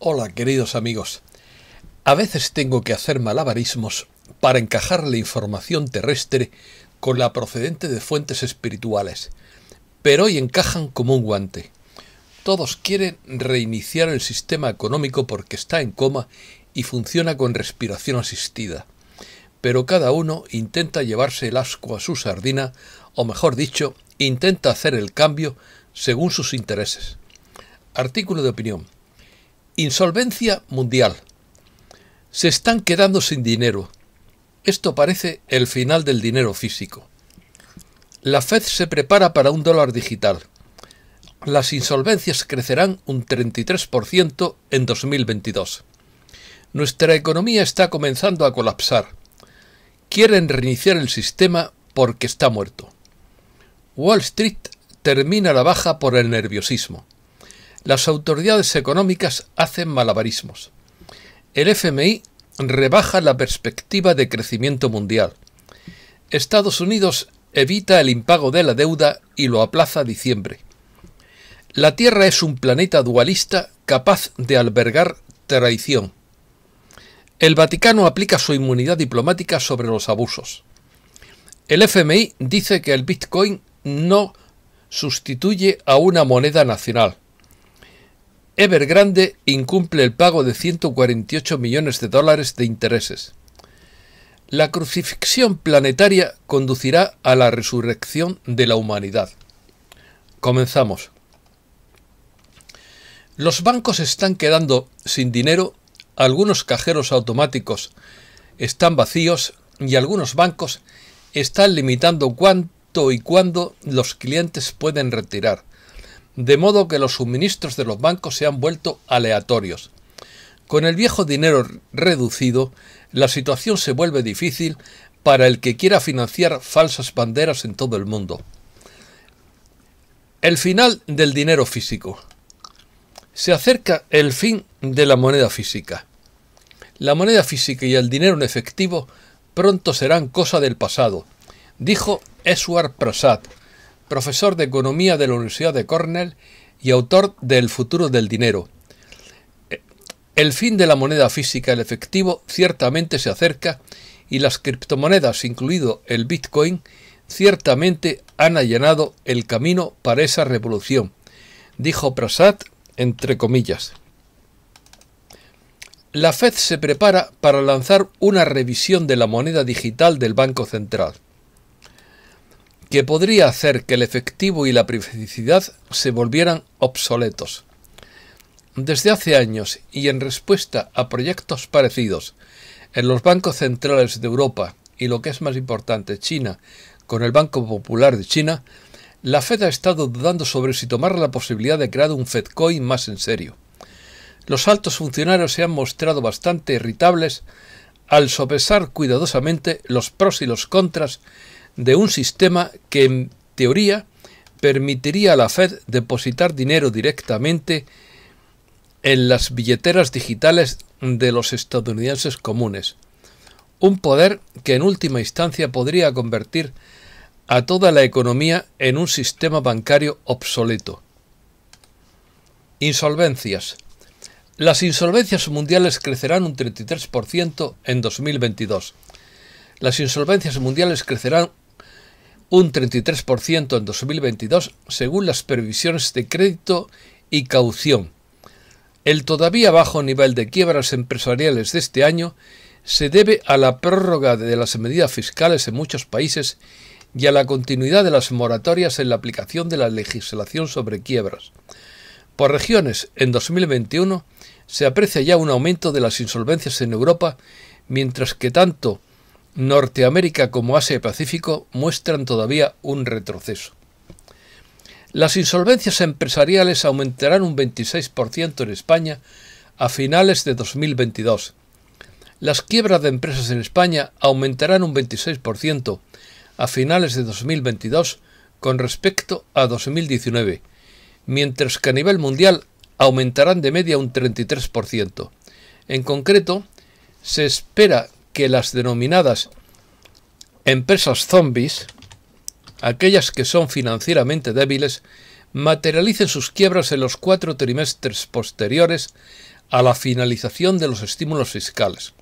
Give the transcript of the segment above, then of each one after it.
Hola queridos amigos. A veces tengo que hacer malabarismos para encajar la información terrestre con la procedente de fuentes espirituales, pero hoy encajan como un guante. Todos quieren reiniciar el sistema económico porque está en coma y funciona con respiración asistida, pero cada uno intenta llevarse el asco a su sardina, o mejor dicho, intenta hacer el cambio según sus intereses. Artículo de opinión. Insolvencia mundial. Se están quedando sin dinero. Esto parece el final del dinero físico. La Fed se prepara para un dólar digital. Las insolvencias crecerán un 33% en 2022. Nuestra economía está comenzando a colapsar. Quieren reiniciar el sistema porque está muerto. Wall Street termina la baja por el nerviosismo las autoridades económicas hacen malabarismos. El FMI rebaja la perspectiva de crecimiento mundial. Estados Unidos evita el impago de la deuda y lo aplaza a diciembre. La Tierra es un planeta dualista capaz de albergar traición. El Vaticano aplica su inmunidad diplomática sobre los abusos. El FMI dice que el Bitcoin no sustituye a una moneda nacional. Evergrande incumple el pago de 148 millones de dólares de intereses. La crucifixión planetaria conducirá a la resurrección de la humanidad. Comenzamos. Los bancos están quedando sin dinero, algunos cajeros automáticos están vacíos y algunos bancos están limitando cuánto y cuándo los clientes pueden retirar de modo que los suministros de los bancos se han vuelto aleatorios. Con el viejo dinero reducido, la situación se vuelve difícil para el que quiera financiar falsas banderas en todo el mundo. El final del dinero físico. Se acerca el fin de la moneda física. La moneda física y el dinero en efectivo pronto serán cosa del pasado, dijo Eswar Prasad, profesor de Economía de la Universidad de Cornell y autor de El futuro del dinero. Eh, el fin de la moneda física, el efectivo, ciertamente se acerca y las criptomonedas, incluido el Bitcoin, ciertamente han allanado el camino para esa revolución, dijo Prasad entre comillas. La Fed se prepara para lanzar una revisión de la moneda digital del Banco Central que podría hacer que el efectivo y la privacidad se volvieran obsoletos. Desde hace años y en respuesta a proyectos parecidos en los bancos centrales de Europa y lo que es más importante China con el Banco Popular de China, la Fed ha estado dudando sobre si tomar la posibilidad de crear un Fedcoin más en serio. Los altos funcionarios se han mostrado bastante irritables al sopesar cuidadosamente los pros y los contras de un sistema que en teoría permitiría a la Fed depositar dinero directamente en las billeteras digitales de los estadounidenses comunes, un poder que en última instancia podría convertir a toda la economía en un sistema bancario obsoleto. Insolvencias. Las insolvencias mundiales crecerán un 33% en 2022. Las insolvencias mundiales crecerán un 33% en 2022 según las previsiones de crédito y caución. El todavía bajo nivel de quiebras empresariales de este año se debe a la prórroga de las medidas fiscales en muchos países y a la continuidad de las moratorias en la aplicación de la legislación sobre quiebras. Por regiones, en 2021 se aprecia ya un aumento de las insolvencias en Europa, mientras que tanto Norteamérica como Asia y Pacífico muestran todavía un retroceso. Las insolvencias empresariales aumentarán un 26% en España a finales de 2022. Las quiebras de empresas en España aumentarán un 26% a finales de 2022 con respecto a 2019, mientras que a nivel mundial aumentarán de media un 33%. En concreto, se espera que las denominadas empresas zombies, aquellas que son financieramente débiles, materialicen sus quiebras en los cuatro trimestres posteriores a la finalización de los estímulos fiscales.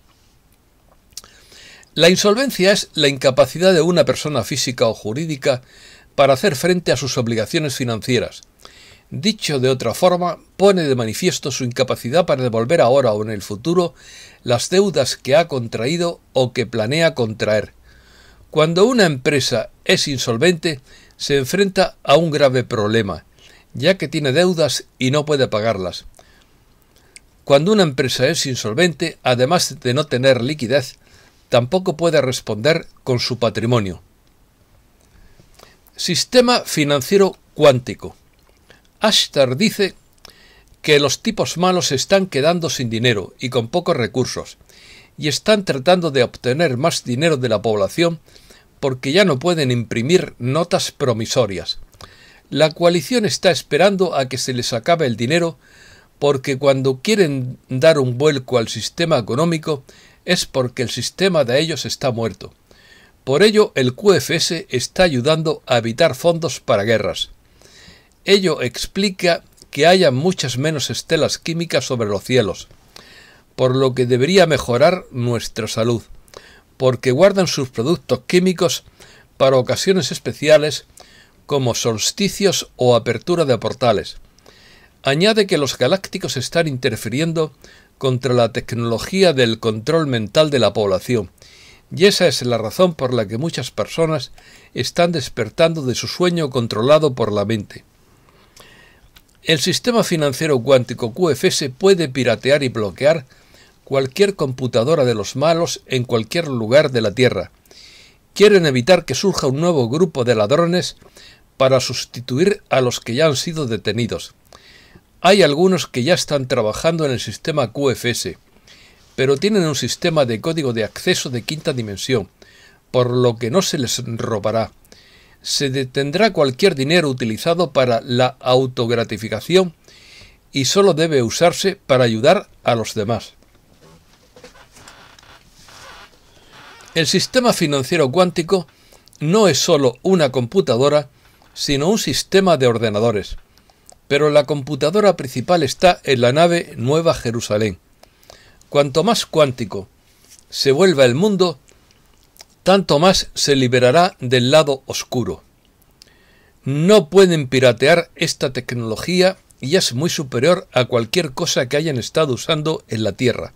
La insolvencia es la incapacidad de una persona física o jurídica para hacer frente a sus obligaciones financieras, Dicho de otra forma, pone de manifiesto su incapacidad para devolver ahora o en el futuro las deudas que ha contraído o que planea contraer. Cuando una empresa es insolvente, se enfrenta a un grave problema, ya que tiene deudas y no puede pagarlas. Cuando una empresa es insolvente, además de no tener liquidez, tampoco puede responder con su patrimonio. Sistema financiero cuántico. Ashtar dice que los tipos malos están quedando sin dinero y con pocos recursos, y están tratando de obtener más dinero de la población porque ya no pueden imprimir notas promisorias. La coalición está esperando a que se les acabe el dinero porque cuando quieren dar un vuelco al sistema económico es porque el sistema de ellos está muerto. Por ello, el QFS está ayudando a evitar fondos para guerras. Ello explica que haya muchas menos estelas químicas sobre los cielos, por lo que debería mejorar nuestra salud, porque guardan sus productos químicos para ocasiones especiales como solsticios o apertura de portales. Añade que los galácticos están interfiriendo contra la tecnología del control mental de la población, y esa es la razón por la que muchas personas están despertando de su sueño controlado por la mente. El sistema financiero cuántico QFS puede piratear y bloquear cualquier computadora de los malos en cualquier lugar de la Tierra. Quieren evitar que surja un nuevo grupo de ladrones para sustituir a los que ya han sido detenidos. Hay algunos que ya están trabajando en el sistema QFS, pero tienen un sistema de código de acceso de quinta dimensión, por lo que no se les robará se detendrá cualquier dinero utilizado para la autogratificación y solo debe usarse para ayudar a los demás. El sistema financiero cuántico no es solo una computadora, sino un sistema de ordenadores. Pero la computadora principal está en la nave Nueva Jerusalén. Cuanto más cuántico se vuelva el mundo, tanto más se liberará del lado oscuro. No pueden piratear esta tecnología y es muy superior a cualquier cosa que hayan estado usando en la Tierra.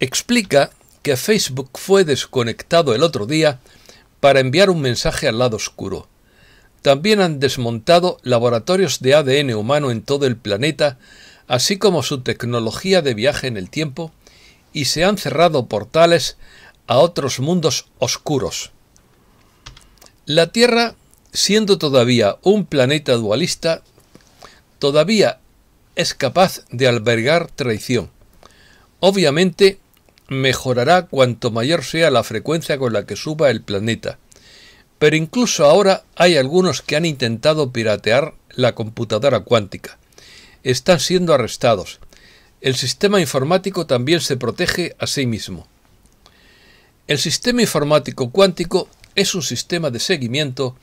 Explica que Facebook fue desconectado el otro día para enviar un mensaje al lado oscuro. También han desmontado laboratorios de ADN humano en todo el planeta, así como su tecnología de viaje en el tiempo, y se han cerrado portales a otros mundos oscuros. La Tierra, siendo todavía un planeta dualista, todavía es capaz de albergar traición. Obviamente, mejorará cuanto mayor sea la frecuencia con la que suba el planeta. Pero incluso ahora hay algunos que han intentado piratear la computadora cuántica. Están siendo arrestados. El sistema informático también se protege a sí mismo. El sistema informático cuántico es un sistema de seguimiento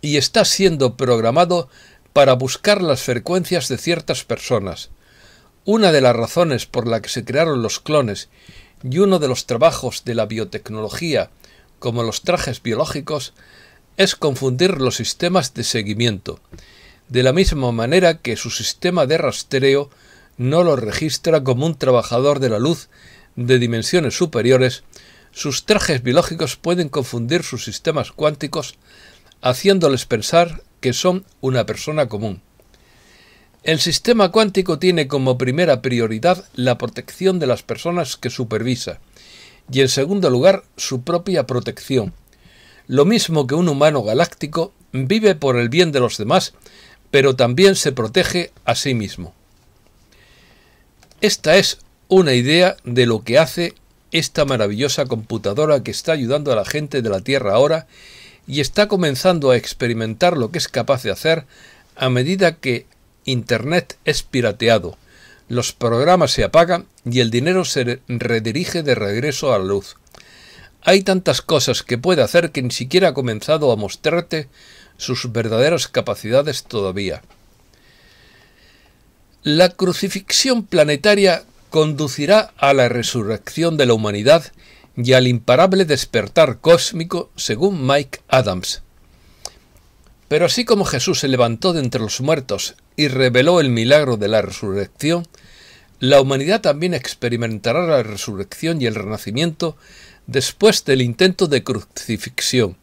y está siendo programado para buscar las frecuencias de ciertas personas. Una de las razones por la que se crearon los clones y uno de los trabajos de la biotecnología, como los trajes biológicos, es confundir los sistemas de seguimiento, de la misma manera que su sistema de rastreo no lo registra como un trabajador de la luz de dimensiones superiores, sus trajes biológicos pueden confundir sus sistemas cuánticos, haciéndoles pensar que son una persona común. El sistema cuántico tiene como primera prioridad la protección de las personas que supervisa y en segundo lugar su propia protección. Lo mismo que un humano galáctico vive por el bien de los demás, pero también se protege a sí mismo. Esta es una idea de lo que hace esta maravillosa computadora que está ayudando a la gente de la Tierra ahora y está comenzando a experimentar lo que es capaz de hacer a medida que Internet es pirateado, los programas se apagan y el dinero se redirige de regreso a la luz. Hay tantas cosas que puede hacer que ni siquiera ha comenzado a mostrarte sus verdaderas capacidades todavía. La crucifixión planetaria conducirá a la resurrección de la humanidad y al imparable despertar cósmico, según Mike Adams. Pero así como Jesús se levantó de entre los muertos y reveló el milagro de la resurrección, la humanidad también experimentará la resurrección y el renacimiento después del intento de crucifixión.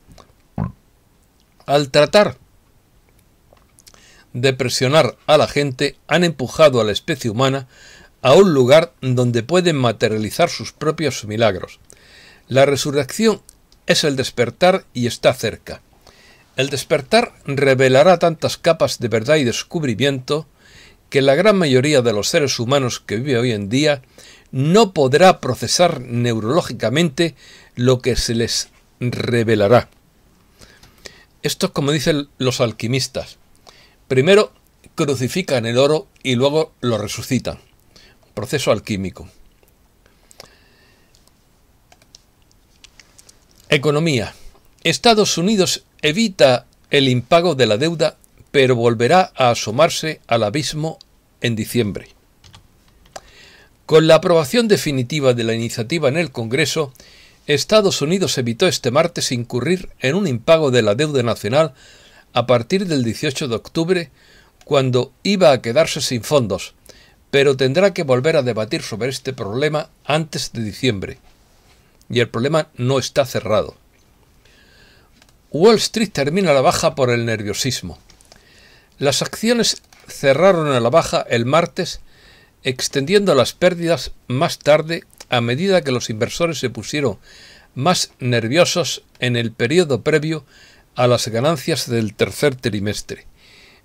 Al tratar de presionar a la gente, han empujado a la especie humana a un lugar donde pueden materializar sus propios milagros. La resurrección es el despertar y está cerca. El despertar revelará tantas capas de verdad y descubrimiento que la gran mayoría de los seres humanos que vive hoy en día no podrá procesar neurológicamente lo que se les revelará. Esto es como dicen los alquimistas. Primero crucifican el oro y luego lo resucitan proceso alquímico. Economía. Estados Unidos evita el impago de la deuda, pero volverá a asomarse al abismo en diciembre. Con la aprobación definitiva de la iniciativa en el Congreso, Estados Unidos evitó este martes incurrir en un impago de la deuda nacional a partir del 18 de octubre, cuando iba a quedarse sin fondos, pero tendrá que volver a debatir sobre este problema antes de diciembre. Y el problema no está cerrado. Wall Street termina la baja por el nerviosismo. Las acciones cerraron a la baja el martes, extendiendo las pérdidas más tarde a medida que los inversores se pusieron más nerviosos en el periodo previo a las ganancias del tercer trimestre,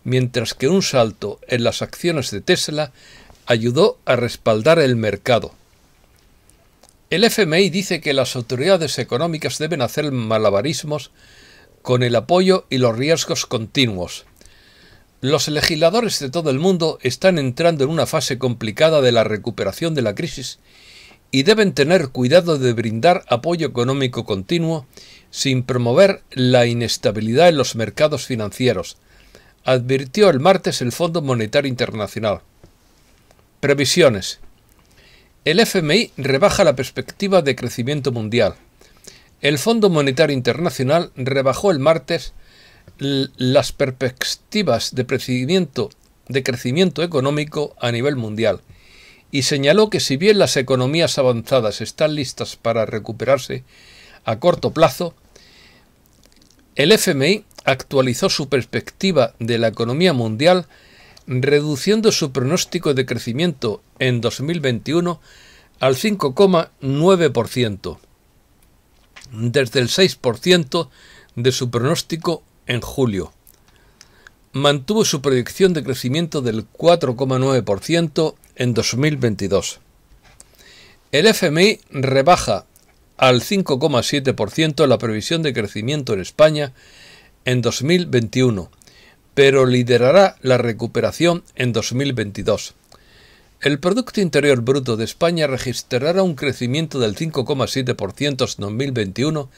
mientras que un salto en las acciones de Tesla ayudó a respaldar el mercado. El FMI dice que las autoridades económicas deben hacer malabarismos con el apoyo y los riesgos continuos. Los legisladores de todo el mundo están entrando en una fase complicada de la recuperación de la crisis y deben tener cuidado de brindar apoyo económico continuo sin promover la inestabilidad en los mercados financieros, advirtió el martes el Fondo Monetario Internacional. Previsiones. El FMI rebaja la perspectiva de crecimiento mundial. El Fondo Monetario Internacional rebajó el martes las perspectivas de crecimiento, de crecimiento económico a nivel mundial y señaló que si bien las economías avanzadas están listas para recuperarse a corto plazo, el FMI actualizó su perspectiva de la economía mundial reduciendo su pronóstico de crecimiento en 2021 al 5,9%, desde el 6% de su pronóstico en julio. Mantuvo su proyección de crecimiento del 4,9% en 2022. El FMI rebaja al 5,7% la previsión de crecimiento en España en 2021 pero liderará la recuperación en 2022. El Producto Interior Bruto de España registrará un crecimiento del 5,7% en 2021,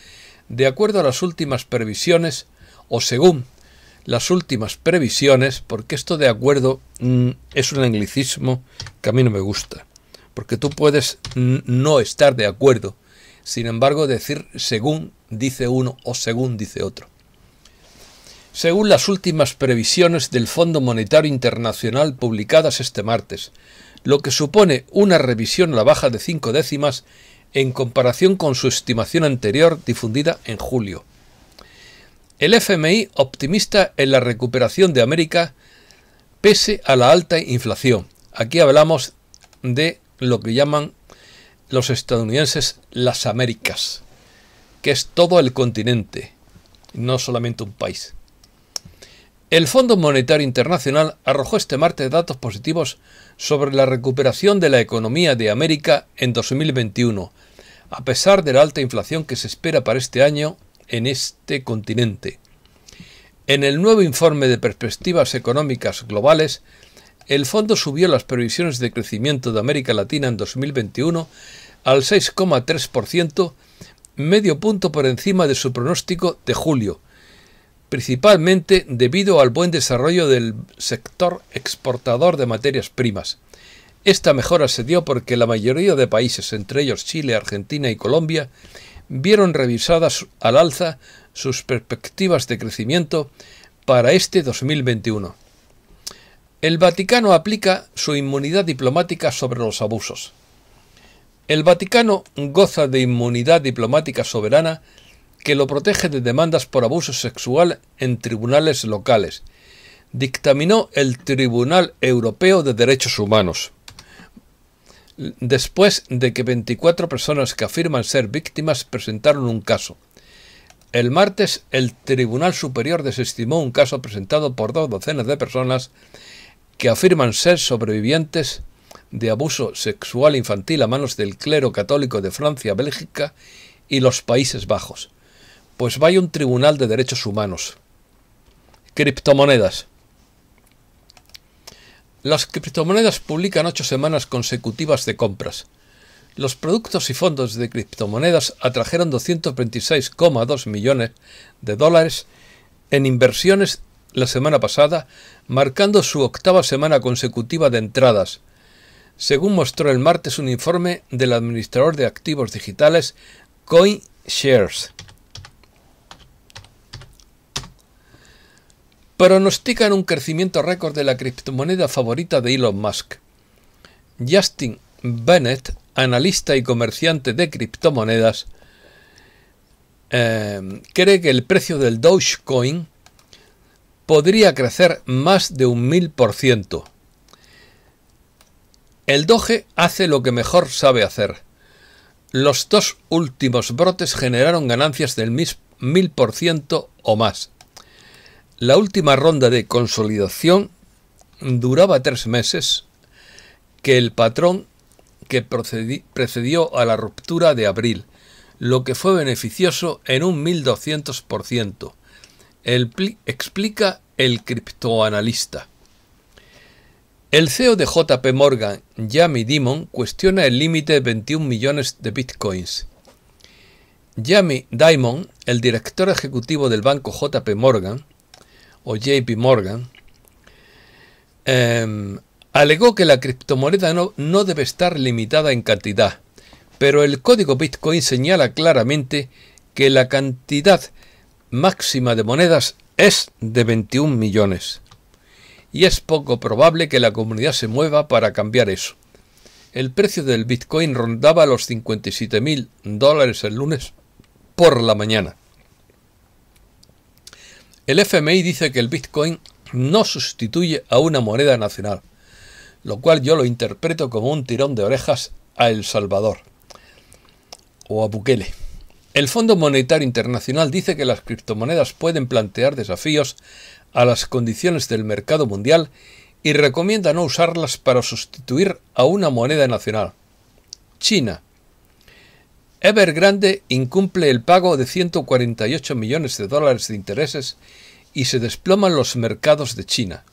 de acuerdo a las últimas previsiones, o según las últimas previsiones, porque esto de acuerdo mm, es un anglicismo que a mí no me gusta, porque tú puedes mm, no estar de acuerdo, sin embargo decir según dice uno o según dice otro. Según las últimas previsiones del Fondo Monetario Internacional publicadas este martes, lo que supone una revisión a la baja de cinco décimas en comparación con su estimación anterior difundida en julio. El FMI optimista en la recuperación de América pese a la alta inflación. Aquí hablamos de lo que llaman los estadounidenses las Américas, que es todo el continente, no solamente un país. El Fondo Monetario Internacional arrojó este martes datos positivos sobre la recuperación de la economía de América en 2021, a pesar de la alta inflación que se espera para este año en este continente. En el nuevo informe de perspectivas económicas globales, el fondo subió las previsiones de crecimiento de América Latina en 2021 al 6,3%, medio punto por encima de su pronóstico de julio, principalmente debido al buen desarrollo del sector exportador de materias primas. Esta mejora se dio porque la mayoría de países, entre ellos Chile, Argentina y Colombia, vieron revisadas al alza sus perspectivas de crecimiento para este 2021. El Vaticano aplica su inmunidad diplomática sobre los abusos. El Vaticano goza de inmunidad diplomática soberana que lo protege de demandas por abuso sexual en tribunales locales, dictaminó el Tribunal Europeo de Derechos Humanos. Después de que 24 personas que afirman ser víctimas presentaron un caso. El martes, el Tribunal Superior desestimó un caso presentado por dos docenas de personas que afirman ser sobrevivientes de abuso sexual infantil a manos del clero católico de Francia, Bélgica y los Países Bajos. Pues vaya un tribunal de derechos humanos. Criptomonedas. Las criptomonedas publican ocho semanas consecutivas de compras. Los productos y fondos de criptomonedas atrajeron 226,2 millones de dólares en inversiones la semana pasada, marcando su octava semana consecutiva de entradas, según mostró el martes un informe del administrador de activos digitales CoinShares. pronostican un crecimiento récord de la criptomoneda favorita de Elon Musk. Justin Bennett, analista y comerciante de criptomonedas, eh, cree que el precio del Dogecoin podría crecer más de un mil por ciento. El Doge hace lo que mejor sabe hacer. Los dos últimos brotes generaron ganancias del mil por ciento o más. La última ronda de consolidación duraba tres meses que el patrón que precedió a la ruptura de abril, lo que fue beneficioso en un 1200%. explica el criptoanalista. El CEO de JP Morgan, Jamie Dimon, cuestiona el límite de 21 millones de bitcoins. Jamie Dimon, el director ejecutivo del banco JP Morgan, o JP Morgan, em, alegó que la criptomoneda no, no debe estar limitada en cantidad, pero el código Bitcoin señala claramente que la cantidad máxima de monedas es de 21 millones. Y es poco probable que la comunidad se mueva para cambiar eso. El precio del Bitcoin rondaba los 57 mil dólares el lunes por la mañana. El FMI dice que el Bitcoin no sustituye a una moneda nacional, lo cual yo lo interpreto como un tirón de orejas a El Salvador o a Bukele. El Fondo Monetario Internacional dice que las criptomonedas pueden plantear desafíos a las condiciones del mercado mundial y recomienda no usarlas para sustituir a una moneda nacional. China, Evergrande incumple el pago de 148 millones de dólares de intereses y se desploman los mercados de China.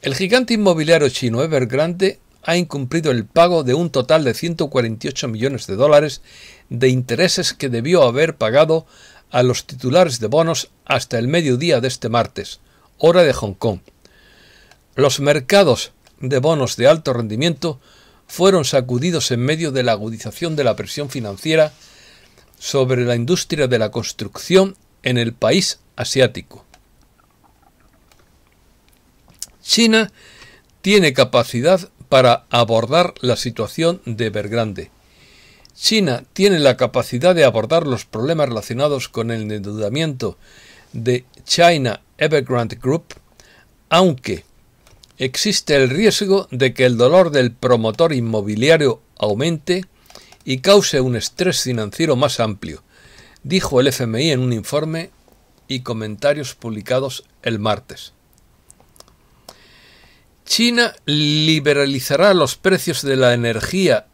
El gigante inmobiliario chino Evergrande ha incumplido el pago de un total de 148 millones de dólares de intereses que debió haber pagado a los titulares de bonos hasta el mediodía de este martes, hora de Hong Kong. Los mercados de bonos de alto rendimiento fueron sacudidos en medio de la agudización de la presión financiera sobre la industria de la construcción en el país asiático. China tiene capacidad para abordar la situación de Evergrande. China tiene la capacidad de abordar los problemas relacionados con el endeudamiento de China Evergrande Group, aunque existe el riesgo de que el dolor del promotor inmobiliario aumente y cause un estrés financiero más amplio, dijo el FMI en un informe y comentarios publicados el martes. China liberalizará los precios de la energía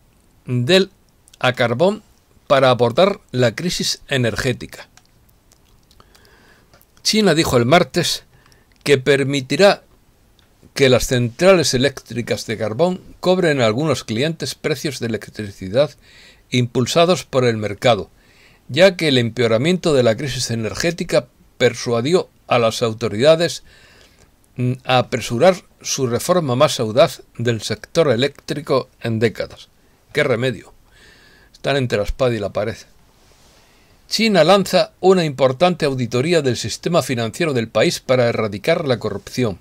del a carbón para abordar la crisis energética. China dijo el martes que permitirá que las centrales eléctricas de carbón cobren a algunos clientes precios de electricidad impulsados por el mercado, ya que el empeoramiento de la crisis energética persuadió a las autoridades mm, a apresurar su reforma más audaz del sector eléctrico en décadas. ¡Qué remedio! Están entre la espada y la pared. China lanza una importante auditoría del sistema financiero del país para erradicar la corrupción.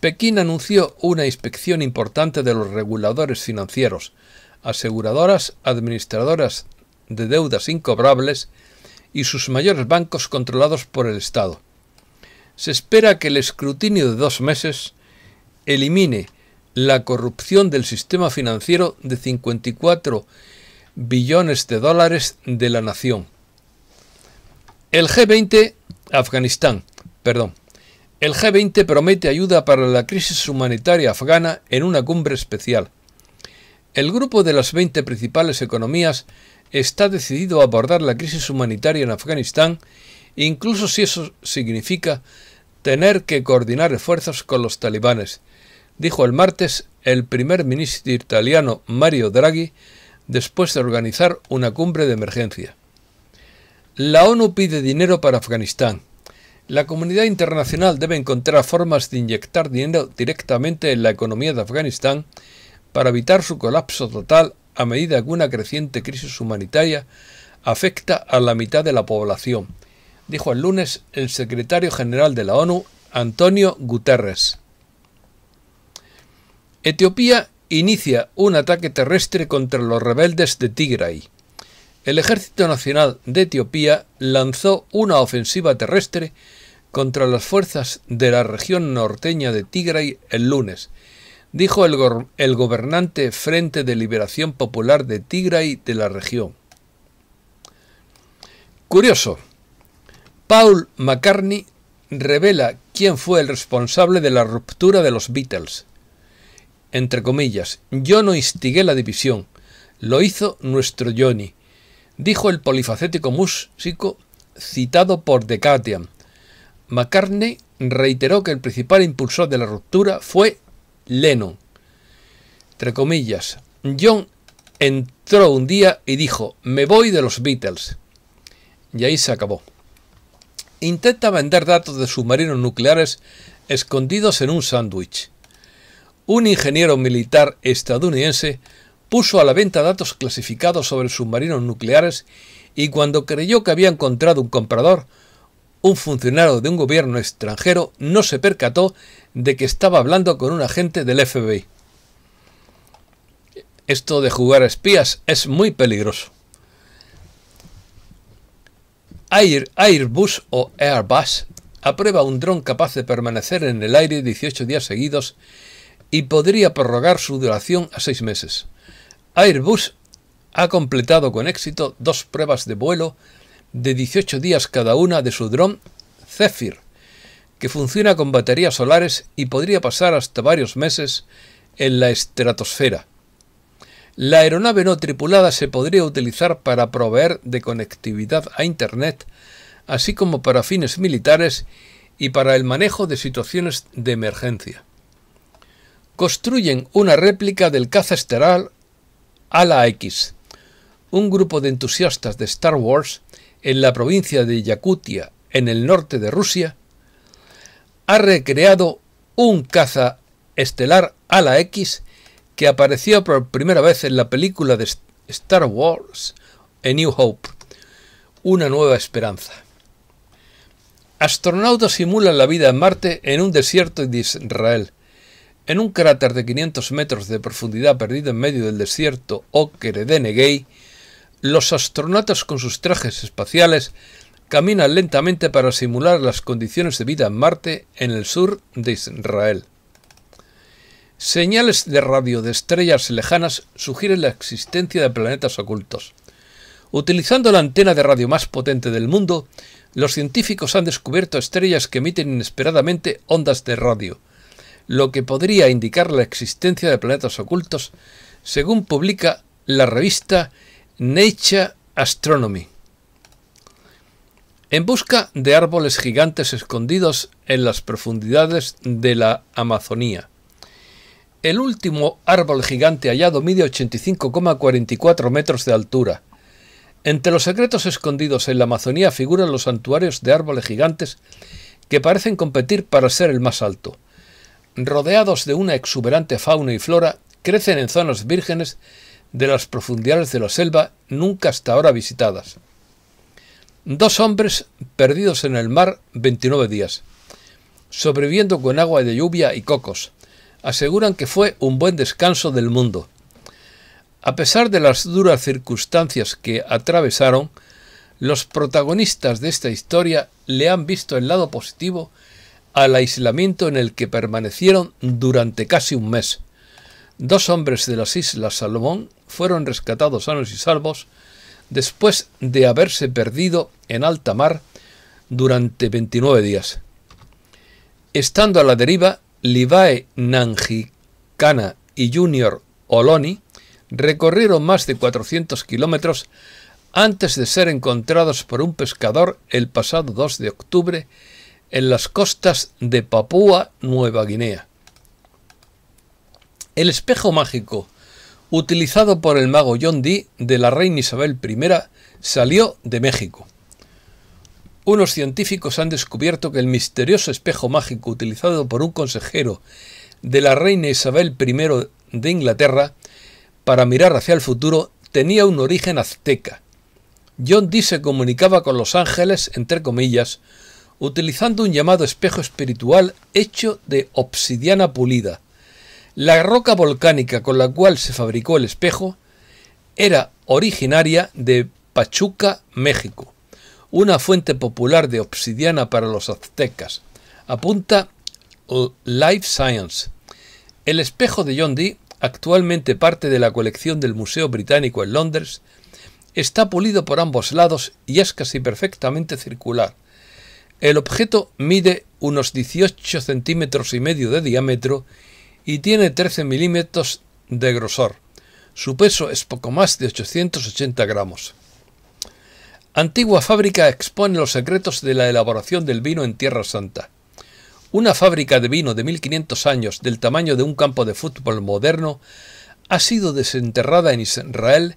Pekín anunció una inspección importante de los reguladores financieros, aseguradoras, administradoras de deudas incobrables y sus mayores bancos controlados por el Estado. Se espera que el escrutinio de dos meses elimine la corrupción del sistema financiero de 54 billones de dólares de la nación. El G20, Afganistán, perdón, el G20 promete ayuda para la crisis humanitaria afgana en una cumbre especial. El grupo de las 20 principales economías está decidido a abordar la crisis humanitaria en Afganistán, incluso si eso significa tener que coordinar esfuerzos con los talibanes, dijo el martes el primer ministro italiano Mario Draghi después de organizar una cumbre de emergencia. La ONU pide dinero para Afganistán, la comunidad internacional debe encontrar formas de inyectar dinero directamente en la economía de Afganistán para evitar su colapso total a medida que una creciente crisis humanitaria afecta a la mitad de la población, dijo el lunes el secretario general de la ONU, Antonio Guterres. Etiopía inicia un ataque terrestre contra los rebeldes de Tigray. El Ejército Nacional de Etiopía lanzó una ofensiva terrestre contra las fuerzas de la región norteña de Tigray el lunes, dijo el, gobernante Frente de Liberación Popular de Tigray de la región. Curioso, Paul McCartney revela quién fue el responsable de la ruptura de los Beatles. Entre comillas, yo no instigué la división, lo hizo nuestro Johnny, dijo el polifacético músico citado por The McCartney reiteró que el principal impulsor de la ruptura fue Lennon. Entre comillas, John entró un día y dijo, me voy de los Beatles. Y ahí se acabó. Intenta vender datos de submarinos nucleares escondidos en un sándwich. Un ingeniero militar estadounidense puso a la venta datos clasificados sobre submarinos nucleares y cuando creyó que había encontrado un comprador, un funcionario de un gobierno extranjero no se percató de que estaba hablando con un agente del FBI. Esto de jugar a espías es muy peligroso. Air, Airbus o Airbus aprueba un dron capaz de permanecer en el aire 18 días seguidos y podría prorrogar su duración a 6 meses. Airbus ha completado con éxito dos pruebas de vuelo de 18 días cada una de su dron Zephyr, que funciona con baterías solares y podría pasar hasta varios meses en la estratosfera. La aeronave no tripulada se podría utilizar para proveer de conectividad a Internet, así como para fines militares y para el manejo de situaciones de emergencia. Construyen una réplica del caza estelar Ala X. Un grupo de entusiastas de Star Wars en la provincia de Yakutia, en el norte de Rusia, ha recreado un caza estelar a la X que apareció por primera vez en la película de Star Wars, A New Hope, Una Nueva Esperanza. Astronautas simulan la vida en Marte en un desierto de Israel. En un cráter de 500 metros de profundidad perdido en medio del desierto Oker de los astronautas con sus trajes espaciales caminan lentamente para simular las condiciones de vida en Marte en el sur de Israel. Señales de radio de estrellas lejanas sugieren la existencia de planetas ocultos. Utilizando la antena de radio más potente del mundo, los científicos han descubierto estrellas que emiten inesperadamente ondas de radio, lo que podría indicar la existencia de planetas ocultos, según publica la revista Nature Astronomy, en busca de árboles gigantes escondidos en las profundidades de la Amazonía. El último árbol gigante hallado mide 85,44 metros de altura. Entre los secretos escondidos en la Amazonía figuran los santuarios de árboles gigantes que parecen competir para ser el más alto. Rodeados de una exuberante fauna y flora, crecen en zonas vírgenes de las profundidades de la selva nunca hasta ahora visitadas. Dos hombres perdidos en el mar 29 días, sobreviviendo con agua de lluvia y cocos, aseguran que fue un buen descanso del mundo. A pesar de las duras circunstancias que atravesaron, los protagonistas de esta historia le han visto el lado positivo al aislamiento en el que permanecieron durante casi un mes. Dos hombres de las Islas Salomón fueron rescatados sanos y salvos después de haberse perdido en alta mar durante 29 días. Estando a la deriva, Libae Nanjikana y Junior Oloni recorrieron más de 400 kilómetros antes de ser encontrados por un pescador el pasado 2 de octubre en las costas de Papúa Nueva Guinea. El espejo mágico, utilizado por el mago John Dee de la reina Isabel I, salió de México. Unos científicos han descubierto que el misterioso espejo mágico utilizado por un consejero de la reina Isabel I de Inglaterra para mirar hacia el futuro tenía un origen azteca. John Dee se comunicaba con los ángeles, entre comillas, utilizando un llamado espejo espiritual hecho de obsidiana pulida, la roca volcánica con la cual se fabricó el espejo era originaria de Pachuca, México, una fuente popular de obsidiana para los aztecas. Apunta Life Science. El espejo de John Dee, actualmente parte de la colección del Museo Británico en Londres, está pulido por ambos lados y es casi perfectamente circular. El objeto mide unos 18 centímetros y medio de diámetro y tiene 13 milímetros de grosor. Su peso es poco más de 880 gramos. Antigua fábrica expone los secretos de la elaboración del vino en Tierra Santa. Una fábrica de vino de 1500 años del tamaño de un campo de fútbol moderno ha sido desenterrada en Israel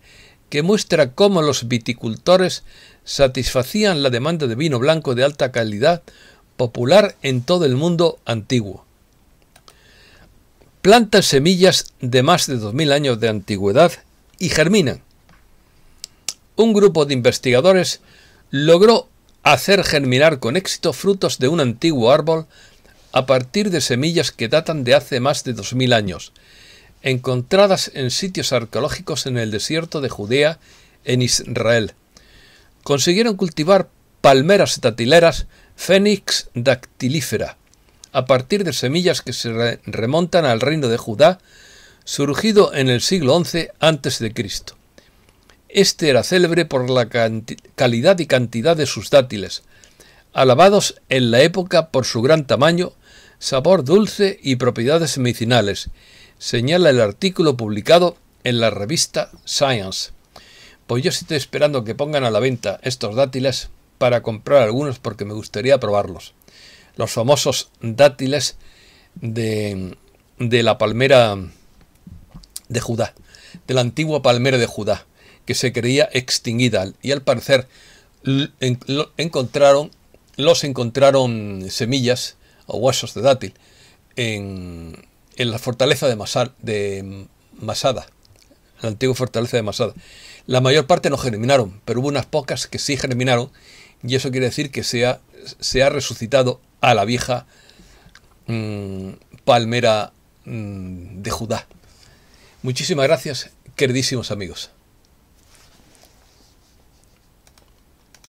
que muestra cómo los viticultores satisfacían la demanda de vino blanco de alta calidad popular en todo el mundo antiguo plantan semillas de más de 2.000 años de antigüedad y germinan. Un grupo de investigadores logró hacer germinar con éxito frutos de un antiguo árbol a partir de semillas que datan de hace más de 2.000 años, encontradas en sitios arqueológicos en el desierto de Judea, en Israel. Consiguieron cultivar palmeras datileras, fénix dactilífera, a partir de semillas que se remontan al reino de Judá, surgido en el siglo XI a.C. Este era célebre por la calidad y cantidad de sus dátiles, alabados en la época por su gran tamaño, sabor dulce y propiedades medicinales, señala el artículo publicado en la revista Science. Pues yo estoy esperando que pongan a la venta estos dátiles para comprar algunos porque me gustaría probarlos los famosos dátiles de, la palmera de Judá, de la antigua palmera de Judá, que se creía extinguida y al parecer encontraron, los encontraron semillas o huesos de dátil en, la fortaleza de, de Masada, la antigua fortaleza de Masada. La mayor parte no germinaron, pero hubo unas pocas que sí germinaron y eso quiere decir que se ha resucitado a la vieja mm, palmera mm, de Judá. Muchísimas gracias, queridísimos amigos.